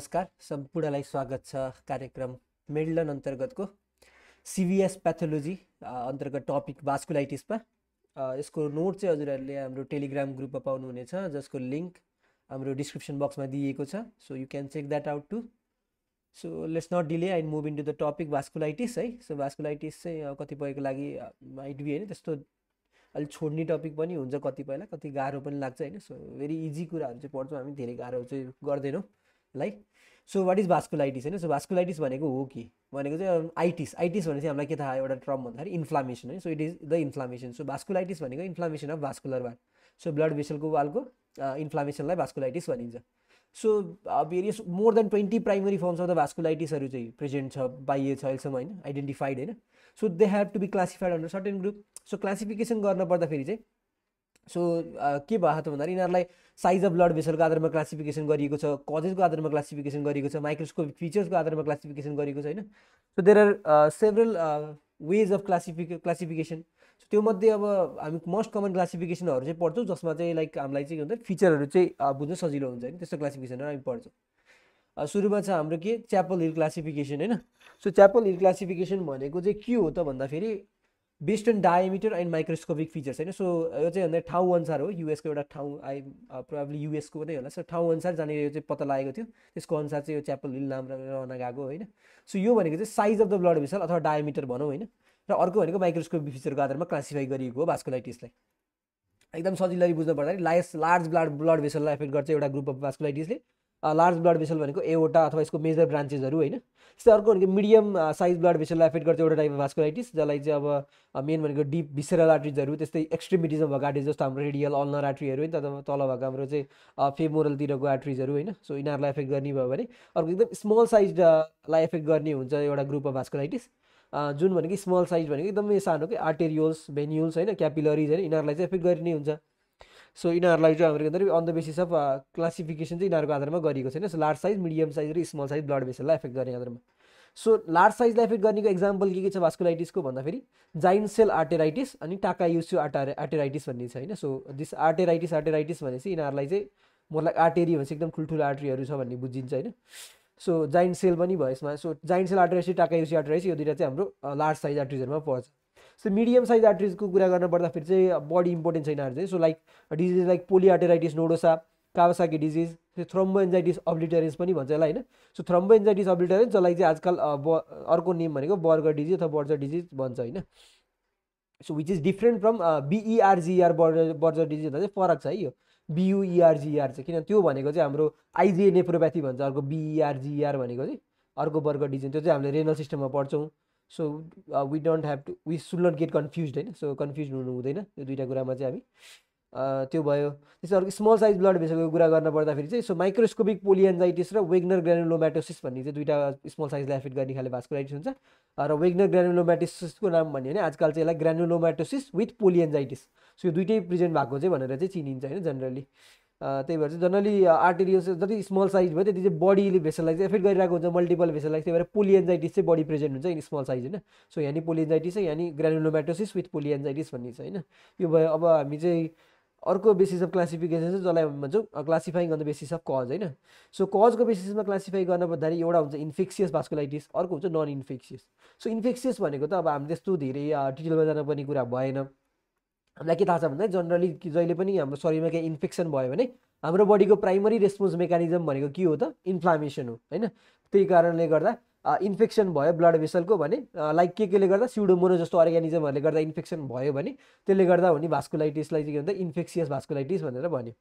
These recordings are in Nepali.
नमस्कार सम्पूर्णलाई स्वागत छ कार्यक्रम मेडलन अन्तर्गतको सिभिएस प्याथोलोजी अन्तर्गत टपिक भास्कुलाइटिसमा यसको नोट चाहिँ हजुरहरूले हाम्रो टेलिग्राम ग्रुपमा पाउनुहुनेछ जसको लिङ्क हाम्रो डिस्क्रिप्सन बक्समा दिएको छ so you can check that out too so let's not delay and move in to the topic vasculitis है सो भास्कुलाइटिस चाहिँ कतिपयको लागि माइट बी होइन त्यस्तो अलिक छोड्ने टपिक पनि हुन्छ कतिपयलाई कति गाह्रो पनि लाग्छ होइन सो भेरी इजी कुराहरू चाहिँ पढ्छौँ हामी धेरै गाह्रो चाहिँ गर्दैनौँ लाई सो वाट इज भास्कुलाइटिस होइन सो भास्कुलाइटिस भनेको हो कि भनेको चाहिँ आइटिस आइटिस भने चाहिँ हामीलाई के थाहा एउटा ट्रम भन्दाखेरि इन्फ्लामेसन है so it is the inflammation so vasculitis भनेको inflammation of vascular wall so blood भेसलको वालको इन्फ्लामेसनलाई भास्कुलाइटिस भनिन्छ so various more than twenty primary forms of the भास्कुलाइटिसहरू चाहिँ प्रेजेन्ट छ बाहिर छ अहिलेसम्म होइन आइडेन्टिफाइड होइन so they have to be classified under certain group so classification गर्न पर्दाखेरि चाहिँ सो के भएको त भन्दाखेरि यिनीहरूलाई साइज अफ ब्लड भेसलको आधारमा क्लासिफिकेसन गरिएको छ कजेसको आधारमा क्लासिफिकेसन गरिएको छ माइक्रोस्कोपिक फिचर्सको आधारमा क्लासिफिकेसन गरिएको छ होइन so there are several ways of classific classification so त्योमध्ये अब हामी मोस्ट कमन क्लासिफिकेसनहरू चाहिँ पढ्छौँ जसमा चाहिँ लाइक हामीलाई चाहिँ के हुन्छ फिचरहरू चाहिँ बुझ्न सजिलो हुन्छ होइन त्यस्तो क्लासिफिकेसनहरू हामी पढ्छौँ सुरुमा छ हाम्रो के च्यापल हिल क्लासिफिकेसन होइन सो च्यापल हिल क्लासिफिकेसन भनेको चाहिँ के हो त भन्दाखेरि based on diameter and microscopic features होइन सो यो चाहिँ भन्दा ठाउँ अनुसार हो युएसको एउटा ठाउँ आई प्रोभाब्ली युएसको नै होला सो ठाउँ अनुसार जहाँनिर यो चाहिँ पत्ता लागेको थियो त्यसको अनुसार चाहिँ यो च्यापल हिल नाम रहन गएको होइन सो यो भनेको चाहिँ size of the blood vessel अथवा डायमिटर भनौँ होइन र अर्को भनेको माइक्रोस्कोपिक फिचरको आधारमा क्लासिफाई गरिएको हो भास्कोलाइटिसलाई एकदम सजिलै बुझ्नु पर्दाखेरि लाइस लार्ज ब्लड ब्लड भेसललाई एफेक्ट गर्छ एउटा ग्रुप अफ भास्कोलाइटिसले लार्ज ब्लड भेसल भनेको एउटा अथवा यसको मेजर ब्रान्चेसहरू होइन त्यस्तै अर्को भनेको मिडियम साइज ब्लड भेसललाई एफेक्ट गर्छ एउटा टाइप भास्कुलाइटिस जसलाई चाहिँ अब मेन भनेको डिप भिसेरल आर्ट्रिजहरू त्यस्तै एक्सट्रिमिटिजम भएको आर्ट्रिज जस्तो हाम्रो रेडियल अल्नर आर्ट्रीहरू होइन अथवा तल भएको हाम्रो चाहिँ फेमोरलतिरको आर्ट्रिजहरू होइन सो यिनीहरूलाई एफेक्ट गर्ने भयो भने अर्को एकदम स्मल साइजलाई एफेक्ट गर्ने हुन्छ एउटा ग्रुप अफ भास्कुलाइटिस जुन भनेको स्मल साइज भनेको एकदमै सानो कि आर्टेरियोल्स भेन्युल्स होइन क्यापिलरिज होइन यिनीहरूलाई चाहिँ एफेक्ट गरिने हुन्छ सो यिनीहरूलाई चाहिँ हाम्रो के on the basis of classification चाहिँ यिनीहरूको आधारमा गरिएको छैन so large size medium size र स्मल साइज ब्लड भेसललाई एफेक्ट गर्ने आधारमा सो लार्ज साइजलाई एफेक्ट गर्नेको एक्जाम्पल के के छ भास्कुलाइटिसको भन्दाखेरि जाइन सेल आर्टेराइटिस अनि टाकायुस्यु आटा आर्टेराइटिस भन्ने छ होइन सो दिस आर्टेराइटिस आर्टेराइटिस भनेपछि यिनीहरूलाई चाहिँ मलाई आर्टेरी भनेपछि एकदम ठुल्ठुलो आर्टरीहरू छ भन्ने बुझिन्छ होइन सो जाइन्ट सेल पनि भयो यसमा सो जाइन्ट सेल टाका युसी आर्टराइस यो दुइटा चाहिँ हाम्रो लार्ज साइज आर्टरिजहरूमा पर्छ सो मिडियम साइज आर्ट्रिजको कुरा गर्न पर्दाखेरि चाहिँ बडी इम्पोर्टेन्ट छैन चाहिँ so like disease like polyarteritis nodosa Kawasaki disease thromboangiitis obliterans पनि भन्छ यसलाई होइन सो थ्रम्बो एन्जाइटिस अब्लिटरेन्स जसलाई चाहिँ आजकल ब अर्को नेम भनेको बर्गर डिजिज अथवा बर्जर डिजिज भन्छ होइन so which is different from B E R G E R Berger Berger disease भन्दा चाहिँ फरक छ है यो बियुइआरजिआर e e चाहिँ किन त्यो भनेको चाहिँ हाम्रो आइजिए नेप्रोप्याथी भन्छ अर्को बिइआरजिआर e भनेको चाहिँ अर्को बर्गर डिजिज त्यो चाहिँ हामीले रेनल सिस्टममा पढ्छौँ so we don't have to we should not get confuse होइन सो कन्फ्युज हुनु हुँदैन यो दुइटा कुरामा चाहिँ हामी uh, त्यो भयो त्यसै अर्को स्मल साइज ब्लड भइसकेको कुरा गर्न पर्दाखेरि चाहिँ सो माइक्रोस्कोपिक पोलिएन्जाइटिस र वेग्नर ग्रानुलोम्याटोसिस भन्ने चाहिँ दुइटा स्मल साइजलाई एफेक्ट गर्ने खाले भास्कुलाइटिस हुन्छ uh, र वेग्नर ग्रानुलोम्याटोसिसको नाम भन्यो भने आजकल चाहिँ यसलाई ग्रानुलोम्याटोसिस विथ पोलिएन्जाइटिस सो यो दुइटै प्रेजेन्ट भएको चाहिँ भनेर चाहिँ चिनिन्छ होइन जनरली त्यही भएर चाहिँ जनरली आर्टेरियोस जति स्मल साइज भयो त्यति चाहिँ बडीले भेसललाई चाहिँ एफेक्ट गरिरहेको हुन्छ मल्टिपल भेसललाई त्यही भएर पोलिएन्जाइटिस चाहिँ बडी प्रेजेन्ट हुन्छ इन स्मल साइज होइन सो नि पोलिएन्जाइटिस चाहिँ यानि ग्रानुलोमेटोसिस विथ पोलिएन्जाइटिस भन्ने छ होइन यो भयो अब हामी चाहिँ अर्को बेसिस अफ क्लासिफिकेसन चाहिँ जसलाई भन्छौँ classifying on the basis of cause होइन सो कजको बेसिसमा क्लासिफाई गर्न पर्दाखेरि एउटा हुन्छ इन्फेक्सियस भास्कुलाइटिस अर्को हुन्छ नन इन्फेक्सियस सो इन्फेक्सियस भनेको त अब हामी त्यस्तो धेरै डिटेलमा जानुपर्ने कुरा भएन हामीलाई के थाहा छ भन्दा जनरली जहिले पनि हाम्रो शरीरमा केही इन्फेक्सन भयो भने हाम्रो बडीको प्राइमरी रेस्पोन्स मेकानिजम भनेको के हो त इन्फ्लामेसन हो होइन त्यही कारणले गर्दा इन्फेक्सन भयो ब्लड भेसलको भने लाइक के केले गर्दा सिडोमोनो जस्तो अर्ग्यानिजमहरूले गर्दा इन्फेक्सन भयो भने त्यसले गर्दा हुने भास्कुलाइटिसलाई चाहिँ के भन्दा इन्फेक्सियस भास्कुलाइटिस भनेर भन्यो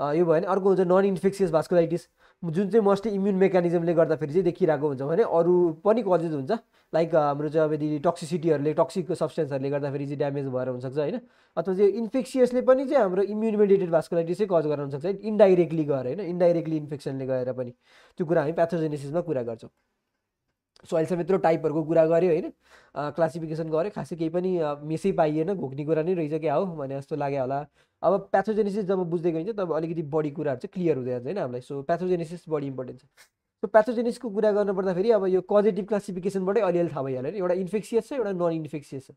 यो भयो भने अर्को हुन्छ नन इन्फेक्सियस भास्कुलाइटिस जुन चाहिँ मोस्टली इम्युन मेकानिजमले गर्दाखेरि चाहिँ देखिरहेको हुन्छ भने अरू पनि कजेज हुन्छ लाइक हाम्रो चाहिँ अब यदि टक्सिसिटीहरूले टक्सिक सब्सटेन्सहरूले गर्दाखेरि चाहिँ ड्यामेज भएर हुनसक्छ होइन अथवा चाहिँ इन्फेक्सियसले पनि चाहिँ हाम्रो इम्युन मेडिएटेड भास्कुलाइटिस चाहिँ कज गर्न सक्छ इन्डाइरेक्टली गएर होइन इन्डाइरेक्टली इन्फेक्सनले गएर पनि त्यो कुरा हामी प्याथोजेनेसिसमा कुरा गर्छौँ सो अहिलेसम्म यत्रो टाइपहरूको कुरा गऱ्यो होइन क्लासिफिकेसन गऱ्यो खासै केही पनि मेसै पाइएन घोक्ने कुरा नै रहेछ क्या हो भने जस्तो लाग्यो होला अब प्याथोजेनेसिस जब बुझ्दै गइन्छ तब अलिकति बढी कुराहरू चाहिँ क्लियर हुँदै जान्छ होइन हामीलाई सो प्याथोजेनेसिस बढी इम्पोर्टेन्ट छ सो प्याथोजेनिसको कुरा गर्नुपर्दाखेरि अब यो कजेटिभ क्लासिफिकेसनबाटै अलिअलि थाहा भइहाल्यो होइन एउटा इन्फेक्सियस छ एउटा नन इन्फेक्सियस छ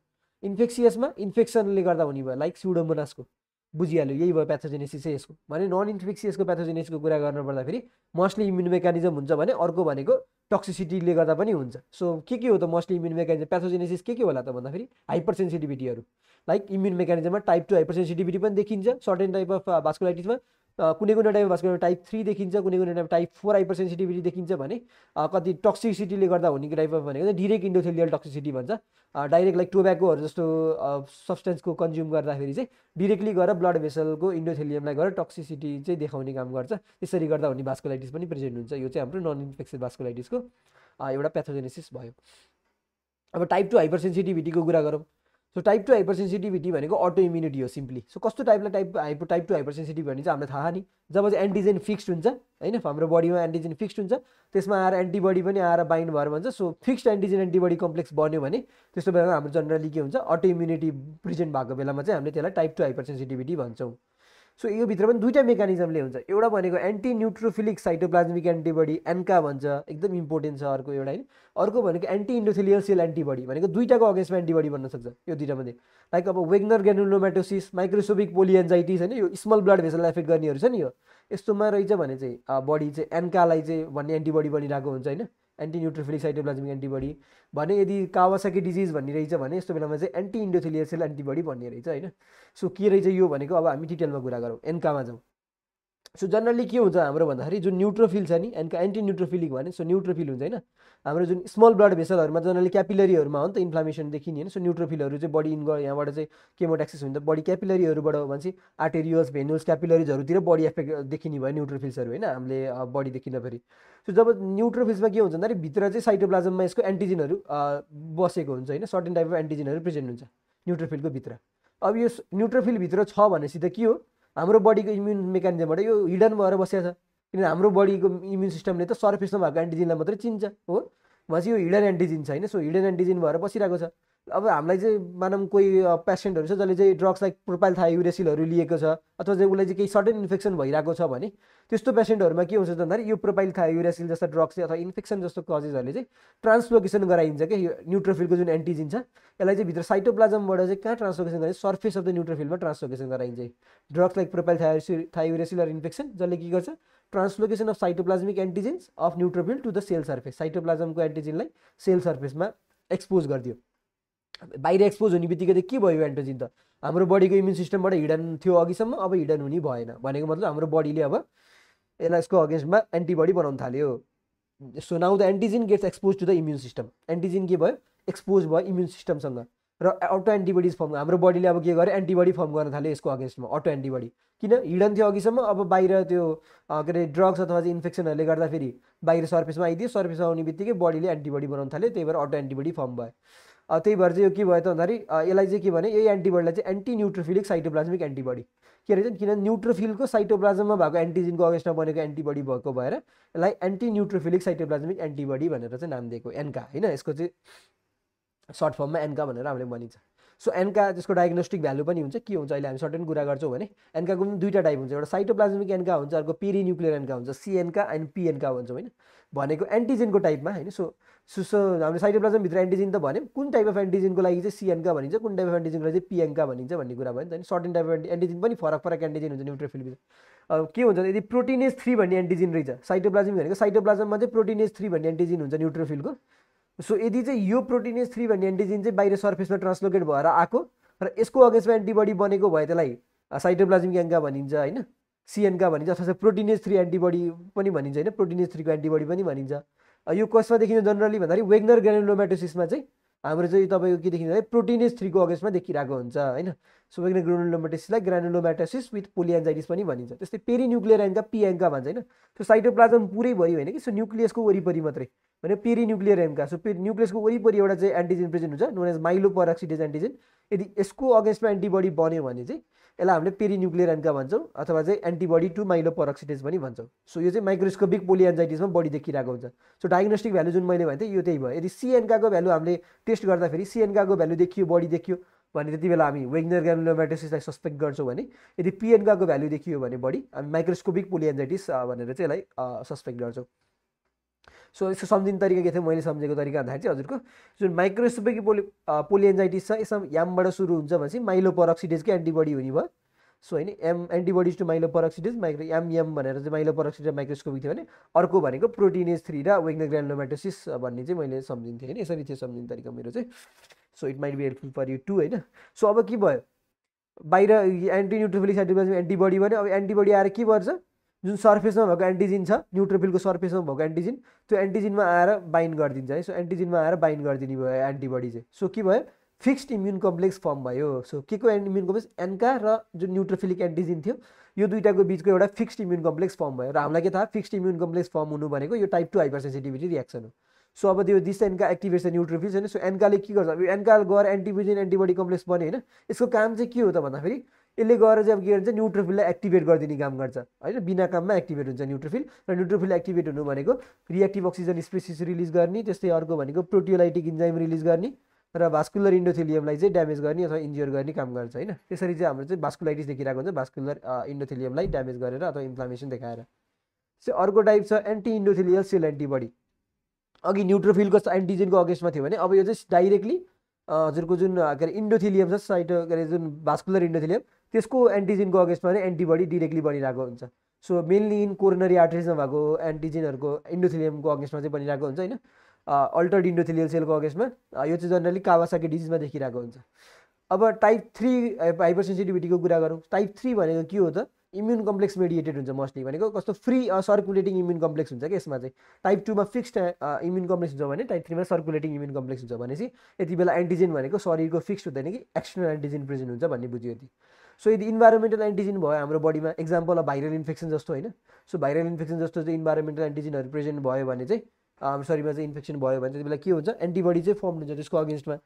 इन्फेक्सियसमा इन्फेक्सनले गर्दा हुने भयो लाइक स्युडोमोनासको बुझिहाल्यो यही भयो प्याथोजेनेसिस चाहिँ यसको भने नन इन्फेक्सियसको प्याथोजेनेसिसको कुरा गर्नु पर्दाखेरि मोस्टली इम्युन मेकानिजम हुन्छ भने अर्को भनेको टक्सिसिटीले गर्दा पनि हुन्छ सो के के हो त मोस्टली इम्युन मेकानिजम प्याथोजेनेसिस के के होला त भन्दाखेरि हाइपर सेन्सिटिभिटीहरू लाइक इम्युन मेकानिजममा टाइप टू हाइपर सेन्सिटिभिटी पनि देखिन्छ सर्टेन टाइप अफ भास्कुलाइटिसमा कुनै कुनै टाइपमा भास्कुलर टाइप थ्री देखिन्छ कुनै कुनै type type four hypersensitivity देखिन्छ भने कति टक्सिसिटीले गर्दा हुने टाइपमा भनेको डिरेक्ट इन्डोथेलियल टक्सिसिटी भन्छ डाइरेक्ट लाइक टोब्याकोहरू जस्तो सब्सटेन्सको कन्ज्युम गर्दाखेरि चाहिँ डिरेक्टली गएर ब्लड भेसलको इन्डोथेलियमलाई गएर टक्सिसिटी चाहिँ देखाउने काम गर्छ त्यसरी गर्दा हुने भास्कुलाइटिस पनि प्रेजेन्ट हुन्छ यो चाहिँ हाम्रो नन इन्फेक्सन भास्कुलाइटिसको एउटा प्याथोजेनेसिस भयो अब टाइप टू हाइपर सेन्सिटिभिटीको कुरा गरौँ so type two hypersensitivity भनेको अटो इम्युनिटी हो सिम्पली सो कस्तो टाइपलाई type hyper type two hypersensitive भन्ने चाहिँ हामीलाई थाहा नि जब चाहिँ एन्टिजेन फिक्स्ड हुन्छ होइन हाम्रो बडीमा एन्टिजेन फिक्स्ड हुन्छ त्यसमा आएर एन्टिबडी पनि आएर बाइन्ड भएर भन्छ so fixed antigen antibody complex बन्यो भने त्यस्तो बेलामा हाम्रो जनरली के हुन्छ अटो इम्युनिटी प्रेजेन्ट भएको बेलामा चाहिँ हामीले त्यसलाई टाइप टू हाइपर सेन्सिटिभिटी भन्छौँ सो यो भित्र पनि दुईवटा मेकानिजमले हुन्छ एउटा भनेको anti neutrophilic cytoplasmic antibody ANCA भन्छ एकदम इम्पोर्टेन्ट छ अर्को एउटा होइन अर्को भनेको एन्टी इन्डोथिलियल सेल एन्टिबडी भनेको दुईवटाको अगेन्स्टमा एन्टिबडी भन्न सक्छ यो मध्ये लाइक अब वेग्नर गेनुलोमेटोसिस माइक्रोसोबिक पोलिएन्जाइटिस होइन यो स्मल ब्लड भेसललाई एफेक्ट गर्नेहरू छ नि यो यस्तोमा रहेछ भने चाहिँ बडी चाहिँ एन्कालाई चाहिँ भन्ने एन्टिबडी बनिरहेको हुन्छ होइन एन्टी न्युट्रोफिलिक साइटोप्लाज्मिक एन्टिबडी भने यदि कावासाकी डिजिज भन्ने रहेछ भने यस्तो बेलामा चाहिँ एन्टी इन्डोथेलियल एन्टिबडी भन्ने रहेछ होइन सो के रहेछ यो भनेको अब हामी डिटेलमा कुरा गरौँ एन्कामा जाउँ सो जनरली के हुन्छ हाम्रो भन्दाखेरि जुन न्युट्रोफिल छ नि एन्ड एन्टी न्युट्रोफिलिक भने सो न्युट्रोफिल हुन्छ होइन हाम्रो जुन स्मल ब्लड भेसलहरूमा जनरली क्यापिलरीहरूमा हो नि त इन्फ्लामेसन देखिने होइन सो न्युट्रोफिलहरू चाहिँ बडी इन्ग यहाँबाट चाहिँ केमोट्याक्सिस हुन्छ बडी क्यापिलरीहरूबाट हो भने चाहिँ भेन्युल्स क्यापिलरिजहरूतिर बडी एफेक्ट देखिने भयो न्युट्रोफिल्सहरू होइन हामीले बडी देखिन फेरि सो जब न्युट्रोफिल्समा के हुन्छ भन्दाखेरि भित्र चाहिँ साइटोप्लाजममा यसको एन्टिजिनहरू बसेको हुन्छ होइन सर्टेन टाइप अफ एन्टिजिनहरू प्रेजेन्ट हुन्छ न्युट्रोफिलको भित्र अब यो न्युट्रोफिलभित्र छ भनेपछि त के हो हाम्रो बडीको इम्युन मेकानिजमबाट यो हिडन भएर बसेको छ किनभने हाम्रो बडीको इम्युन सिस्टमले त सर्फेसमा भएको एन्टिजिनलाई मात्रै चिन्छ हो भनेपछि यो हिडन एन्टिजिन छ होइन सो हिडन एन्टिजिन भएर बसिरहेको छ अब हामीलाई चाहिँ मानौँ कोही पेसेन्टहरू छ जसले चाहिँ ड्रग्स लाइक प्रोपाइल युरेसिलहरू लिएको छ अथवा चाहिँ उसलाई चाहिँ केही सडन इन्फेक्सन भइरहेको छ भने त्यस्तो पेसेन्टहरूमा के हुन्छ भन्दाखेरि यो प्रोपाइल युरेसिल जस्ता ड्रग्स अथवा इन्फेक्सन जस्तो कजेसहरूले चाहिँ ट्रान्सलोकेसन गराइन्छ क्या यो न्युट्रोफिलको जुन एन्टिजिन छ यसलाई चाहिँ भित्र साइटोप्लाजमबाट चाहिँ कहाँ ट्रान्सलोकेसन गराइन्छ सर्फेस अफ द न्युट्रोफिलमा ट्रान्सलोकेसन गराइन्छ drugs like propylthiouracil or infection जसले के गर्छ translocation of cytoplasmic antigens of neutrophil to the cell surface साइटोप्लाजमको एन्टिजिनलाई सेल सर्फेसमा एक्सपोज गरिदियो बाहिर एक्सपोज हुने बित्तिकै त के भयो एन्टोजिन त हाम्रो बडीको इम्युन सिस्टमबाट हिडन थियो अघिसम्म अब हिडन हुने भएन भनेको मतलब हाम्रो बडीले अब यसलाई यसको अगेन्स्टमा एन्टिबडी बनाउनु थाल्यो so now the antigen gets expose to the immune system antigen के भयो एक्सपोज भयो इम्युन सिस्टमसँग र अटो एन्टिबडिज फर्म हाम्रो बडीले अब के गर्यो एन्टिबडी फर्म गर्न थाल्यो यसको अगेन्स्टमा अटो एन्टिबडी किन हिडन थियो अघिसम्म अब बाहिर त्यो के अरे ड्रग्स अथवा चाहिँ इन्फेक्सनहरूले गर्दा फेरि बाहिर सर्फेसमा आइदियो सर्फेसमा आउने बित्तिकै बडीले एन्टिबडी बनाउनु थाल्यो त्यही भएर अटो एन्टिबडी फर्म भयो त्यही भएर चाहिँ यो के भयो त भन्दाखेरि यसलाई चाहिँ के भने यही एन्टिबडीलाई चाहिँ एन्टी न्युट्रोफिलिक साइटोप्लाजमिक एन्टिबडी के रहेछ किन न्युट्रोफिलको साइटोप्लाजममा भएको एन्टिजिनको अगेन्स्टमा बनेको एन्टिबडी भएको भएर यसलाई एन्टी न्युट्रोफिलिक साइटोप्लाजमिक एन्टिबडी भनेर चाहिँ नाम दिएको एन्का होइन यसको चाहिँ सर्ट फर्ममा एन्का भनेर हामीले भनिन्छ सो एन्का त्यसको डायग्नोस्टिक भ्यालु पनि हुन्छ के हुन्छ अहिले हामी सर्टेन कुरा गर्छौँ भने एन्काको पनि दुईवटा टाइप हुन्छ एउटा साइटोप्लाज्मिक एन्का हुन्छ अर्को पेरि न्युक्लियर एनका हुन्छ सिएनका एन्ड पिएनका भन्छौँ होइन भनेको एन्टिजेनको टाइपमा होइन सो सो हाम्रो साइटोप्लाजमभित्र एन्टिजिन त भन्यो कुन टाइप अफ एन्टिजिनको लागि चाहिँ सिएनका भनिन्छ कुन टाइप अफ एन्टिजिनको लागि चाहिँ पिएनका भनिन्छ भन्ने कुरा भयो नि त होइन सर्टेन टाइप अफ एन्टिजिन पनि फरक फरक एन्टिजिन हुन्छ न्युट्रोफिलभित्र अब के हुन्छ यदि प्रोटिनेस थ्री भन्ने एन्टिजिन रहेछ साइटोप्लाज्म भनेको साइटोप्लाजममा चाहिँ प्रोटिनेस थ्री भन्ने एन्टिजिन हुन्छ न्युट्रोफिलको सो यदि चाहिँ यो प्रोटिनेस थ्री भन्ने एन्टिजिन चाहिँ बाहिर सर्फेसमा ट्रान्सलोकेट भएर आएको र यसको अगेन्स्टमा एन्टिबडी बनेको भए त्यसलाई साइटोप्लाजिम एन्का भनिन्छ होइन सिएनका भनिन्छ अथवा प्रोटिनेज थ्री एन्टिबडी पनि भनिन्छ होइन प्रोटिनेज थ्रीको एन्टिबडी पनि भनिन्छ यो कसमा देखिन्छ जनरली भन्दाखेरि वेग्नर ग्रेनोमेटोसिसमा चाहिँ हाम्रो चाहिँ तपाईँको के देखिन्छ प्रोटिनेज थ्रीको अगेन्स्टमा देखिरहेको हुन्छ होइन सुबेग्ने ग्रोनोलोमेटेसिसलाई ग्रानुलोमेटासिस विथ पोलिएन्जाइटिस पनि भनिन्छ त्यस्तै पेरिन्युक्लियर एङ्का पिएङ्का भन्छ होइन त्यो साइटोप्लाजम पुरैभरि होइन कि सो न्युक्लियसको वरिपरि मात्रै भने पेरिन्युक्लियर एन्का सो पेरी न्युक्लियसको वरिपरि एउटा चाहिँ एन्टिजेन प्रेजेन्ट हुन्छ नोन एज माइलोपराक्सिडेज एन्टिजेन यदि यसको अगेन्स्टमा एन्टिबडी बन्यो भने चाहिँ यसलाई हामीले पेरिन्युक्लियर एन्का भन्छौँ अथवा चाहिँ एन्टिबडी टु माइलोपराक्सिडेज पनि भन्छौँ सो यो चाहिँ माइक्रोस्कोपिक पोलिएन्जाइटिसमा बढी देखिरहेको हुन्छ सो डायग्नोस्टिक भ्यालु जुन मैले भने थिएँ यो त्यही भयो यदि सिएनकाको भ्यालु हामीले टेस्ट गर्दाखेरि सिएनकाको भ्यालु देखियो बढी देखियो भने त्यति बेला हामी वेगनर ग्रानुलोमेटोसिसलाई सस्पेक्ट गर्छौँ भने यदि पिएनगाको भ्याल्यु देखियो भने बढी हामी माइक्रोस्कोपिक पोलिएन्जाइटिस भनेर चाहिँ यसलाई सस्पेक्ट गर्छौँ सो यसको सम्झिने तरिका के थियो मैले सम्झेको तरिका भन्दाखेरि चाहिँ हजुरको जुन माइक्रोस्कोपिक पोलि पोलिएन्जाइटिस छ यसमा यामबाट सुरु हुन्छ भनेपछि माइलोपरक्सिडेजकै एन्टिबडी हुने भयो सो होइन एम एन्टिबडिज टु माइलो परक्सिडेज माइक्रो एमएम भनेर चाहिँ माइलो परक्सिडेज माइक्रोस्कोपिक थियो भने अर्को भनेको प्रोटिनेज थ्री र वेग्न ग्रान्डोमेटोसिस भन्ने चाहिँ मैले सम्झिन्थेँ होइन यसरी थियो सम्झिने तरिका मेरो चाहिँ so it might be helpful for you too होइन सो अब के भयो बाहिर एन्टी न्युट्रोफिलिक साइटोप्लाज्म एन्टिबडी भन्यो अब एन्टिबडी आएर के गर्छ जुन सर्फेसमा भएको एन्टिजिन छ न्युट्रोफिलको सर्फेसमा भएको एन्टिजिन त्यो एन्टिजिनमा आएर बाइन गरिदिन्छ है सो एन्टिजिनमा आएर बाइन गरिदिने भयो एन्टिबडी चाहिँ सो के भयो फिक्स्ड इम्युन कम्प्लेक्स फर्म भयो सो के को इम्युन कम्प्लेक्स एन्का र जुन न्युट्रोफिलिक एन्टिजिन थियो यो दुइटाको बिचको एउटा फिक्स्ड इम्युन कम्प्लेक्स फर्म भयो र हामीलाई के थाहा फिक्स्ड इम्युन कम्प्लेक्स फर्म हुनु भनेको यो type two hypersensitivity reaction हो सो अब त्यो दिस एन्का एक्टिभेसन न्युट्रोफिल्स होइन सो एन्काले के गर्छ एनका गएर एन्टिभिजन एन्टिबडी कम्प्लेक्स बन्यो होइन यसको काम चाहिँ के हो त भन्दाखेरि यसले गएर चाहिँ अब के भन्छ न्युट्रोफिललाई एक्टिभेट गरिदिने काम गर्छ होइन बिना काममा एक्टिभेट हुन्छ न्युट्रोफिल र न्युट्रोफिल एक्टिभेट हुनु भनेको रिएक्टिभ अक्सिजन स्पेसिस रिलिज गर्ने त्यस्तै अर्को भनेको प्रोटियोलाइटिक इन्जाइम रिलिज गर्ने र भास्कुलर इन्डोथेलियमलाई चाहिँ ड्यामेज गर्ने अथवा इन्जियर गर्ने काम गर्छ होइन त्यसरी चाहिँ हाम्रो चाहिँ भास्कुलाइटिस देखिरहेको हुन्छ भास्कुलर इन्डोथेलियमलाई ड्यामेज गरेर अथवा इन्फ्लामेसन देखाएर चाहिँ अर्को टाइप छ एन्टी इन्डोथेलियल सेल एन्टिबडी अघि न्युट्रोफिलको एन्टिजेनको अगेन्स्टमा थियो भने अब यो चाहिँ डाइरेक्टली हजुरको जुन के अरे इन्डोथिलियम छ साइटो के अरे जुन भास्कुलर इन्डोथिलियम त्यसको एन्टिजेनको अगेन्स्टमा नै एन्टिबडी डिरेक्टली बनिरहेको हुन्छ सो मेनली इन कोरोनरी आर्ट्रिसमा भएको एन्टिजेनहरूको इन्डोथिलियमको अगेन्स्टमा चाहिँ बनिरहेको हुन्छ होइन अल्टर्ड डिन्डोथिलियल सेलको अगेन्स्टमा यो चाहिँ जनरली कावासाकी डिजिजमा देखिरहेको हुन्छ अब टाइप थ्री हाइपर सेन्सिटिभिटीको कुरा गरौँ टाइप थ्री भनेको के हो त इम्युन कम्प्लेक्स मेडिएटेड हुन्छ मोस्टली भनेको कस्तो फ्री सर्कुलेटिङ इम्युन कम्प्लेक्स हुन्छ कि यसमा चाहिँ टाइप टूमा फिक्स्ड इम्युन कम्प्लेक्स हुन्छ भने टाइप थ्रीमा सर्कुलेटिङ इम्युन कम्प्लेक्स हुन्छ भनेपछि यति बेला एन्टिजेन भनेको शरीरको फिक्स हुँदैन कि एक्सटर्नल एन्टिजेन प्रेजेन्ट हुन्छ भन्ने बुझ्यो यति सो यदि इन्भाइरोमेन्टल एन्टिजेन भयो हाम्रो बडीमा एक्जाम्पल अफ भाइरल इन्फेक्सन जस्तो होइन सो भाइरल इन्फेक्सन जस्तो चाहिँ इन्भाइरोमेन्टल एन्टिजेनहरू प्रेजेन्ट भयो भने चाहिँ हाम्रो शरीरमा चाहिँ इन्फेक्सन भयो भने त्यति बेला के हुन्छ एन्टिबडी चाहिँ फर्म हुन्छ त्यसको अगेन्स्टमा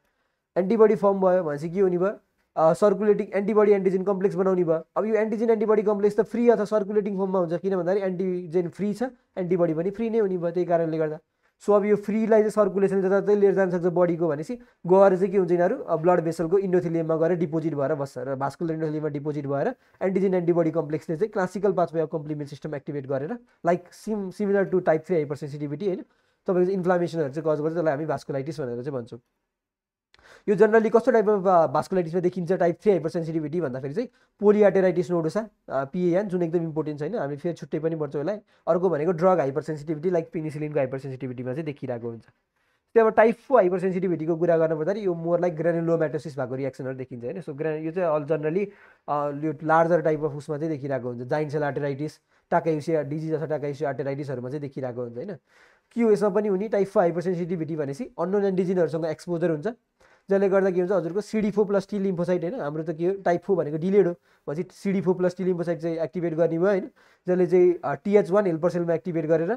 एन्टिबडी फर्म भयो भनेपछि के हुने भयो सर्कुलेटिङ एन्टिबडी एन्टिजेन कम्प्लेक्स बनाउने भयो अब यो एन्टिजेन एन्टिबडी कम्प्लेक्स त फ्री अथवा सर्कुलेटिङ फर्ममा हुन्छ किन भन्दाखेरि एन्टिजेन फ्री छ एन्टिबडी पनि फ्री नै हुने भयो त्यही कारणले गर्दा सो अब यो फ्रीलाई चाहिँ सर्कुलेसन जता चाहिँ लिएर सक्छ बडीको भनेपछि गएर चाहिँ के हुन्छ यिनीहरू ब्लड भेसलको इन्डोथिलियममा गएर डिपोजिट भएर बस्छ र भास्कुलर इन्डोथिलियममा डिपोजिट भएर एन्टिजेन एन्टिबडी कम्प्लेक्सले चाहिँ classical pathway of complement system activate गरेर like sim similar to type three hypersensitivity होइन तपाईँको इन्फ्लामेसनहरू चाहिँ कज गर्छ त्यसलाई हामी भास्कुलाइटिस भनेर चाहिँ भन्छौँ यो जनरली कस्तो टाइप अफ भास्कुलाइटिसमा देखिन्छ टाइप थ्री हाइपर सेन्सिटिभिटी भन्दाखेरि चाहिँ पोलियाटेराइटिस नोडोसा पिएएन जुन एकदम इम्पोर्टेन्ट छ छैन हामी फेरि छुट्टै पनि पर्छौँ यसलाई अर्को भनेको ड्रग हाइपर सेन्सिटिभिटी लाइक पिनिसिलिनको हाइपर सेन्सिटिभिटीमा चाहिँ देखिरहेको हुन्छ त्यही अब टाइप फोर हाइपर सेन्सिटिभिटीको कुरा गर्नुपर्दाखेरि यो मोर लाइक ग्रेनुलोम्याटोसिस भएको रियाक्सनहरू देखिन्छ होइन सो ग्रेन यो चाहिँ अल जनरली यो लार्जर टाइप अफ उसमा चाहिँ देखिरहेको हुन्छ जाइन्सेलाटेराइटिस टाकायुसिया डिजिज अथवा टाकायुसिया आर्टेराइटिसहरूमा चाहिँ देखिरहेको हुन्छ होइन कि हो यसमा पनि हुने टाइप फाइभ सेन्सिटिभिटी भनेपछि अन्न एन्ड डिजिनहरूसँग एक्सपोजर हुन्छ जसले गर्दा के हुन्छ हजुरको CD four plus T lymphocyte होइन हाम्रो त के हो टाइप फोर भनेको डिलेड हो भनेपछि CD four plus T lymphocyte चाहिँ एक्टिभेट गर्ने भयो होइन जसले चाहिँ टिएच वान हेल्पर सेलमा एक्टिभेट गरेर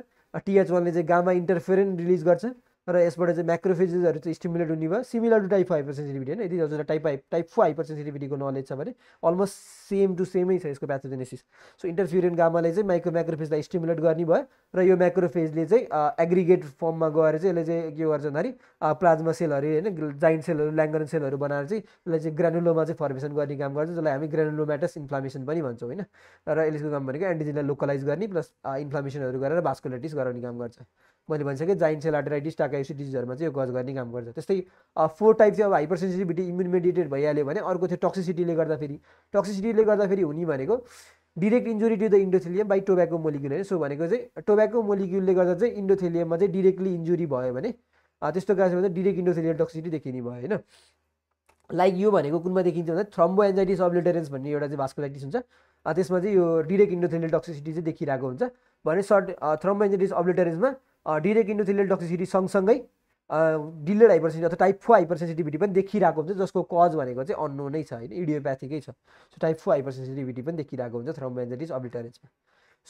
टिएच वानले चाहिँ गामा इन्टरफेरेन्ट रिलिज गर्छ र यसबाट चाहिँ म्याक्रोफेजेसहरू चाहिँ स्टिमुलेट हुने भयो similar to type five sensitivity होइन यदि हजुर टाइप फाइभ टाइप फोर हाइपर सेन्सिटिभिटीको नलेज छ भने अलमोस्ट सेम टु सेमै छ यसको प्याथोजेनेसिस सो इन्टरफ्युरियन गामाले चाहिँ माइक्रो म्याक्रोफेजलाई स्टिमुलेट गर्ने भयो र यो म्याक्रोफेजले चाहिँ एग्रिगेट फर्ममा गएर चाहिँ यसले चाहिँ के गर्छ भन्दाखेरि प्लाज्मा सेलहरू होइन जाइन्ट सेलहरू ल्याङ्गरन सेलहरू बनाएर चाहिँ यसलाई चाहिँ ग्रानुलोमा चाहिँ फर्मेसन गर्ने काम गर्छ जसलाई हामी ग्रानुलोम्याटस इन्फ्लामेसन पनि भन्छौँ होइन र यसको काम भनेको एन्टिजेनलाई लोकलाइज गर्ने प्लस इन्फ्लामेसनहरू गरेर भास्कुलाइटिस गराउने काम गर्छ मैले भनिसकेँ जाइन सेल आर्टराइटिस टाकाइसी डिजिजहरूमा चाहिँ यो गज गर्ने काम गर्छ त्यस्तै फोर टाइप चाहिँ अब हाइपर सेन्सिटिभिटी इम्युन मेडिटेड भइहाल्यो भने अर्को थियो टक्सिसिटीले गर्दा फेरि टक्सिसिटीले गर्दा फेरि हुने भनेको direct injury to the endothelium by tobacco molecule होइन सो भनेको चाहिँ टोब्याको मोलिक्युलले गर्दा चाहिँ इन्डोथेलियममा चाहिँ डिरेक्टली इन्जुरी भयो भने त्यस्तो कारणले गर्दा डिरेक्ट इन्डोथेलियल टक्सिसिटी देखिने भयो होइन लाइक यो भनेको कुनमा देखिन्छ भन्दा थ्रम्बो एन्जाइटिस अब्लिटरेन्स भन्ने एउटा चाहिँ भास्कुलाइटिस हुन्छ त्यसमा चाहिँ यो डिरेक्ट इन्डोथेलियल टक्सिसिटी चाहिँ देखिरहेको हुन्छ भने सर्ट थ्रम्बो एन्जाइटिस अब्लिटरेन्समा डिरेक्ट इन्डोथिलियल टक्सिसिटी सँगसँगै डिलेड हाइपरसेन्सिटी अथवा टाइप फोर हाइपरसेन्सिटिभिटी पनि देखिरहेको हुन्छ जसको कज भनेको चाहिँ अन्नो नै छ होइन इडियोप्याथिकै छ सो टाइप फोर हाइपरसेन्सिटिभिटी पनि देखिरहेको हुन्छ थ्रोम्बोएन्जाइटिस अब्लिटरेन्समा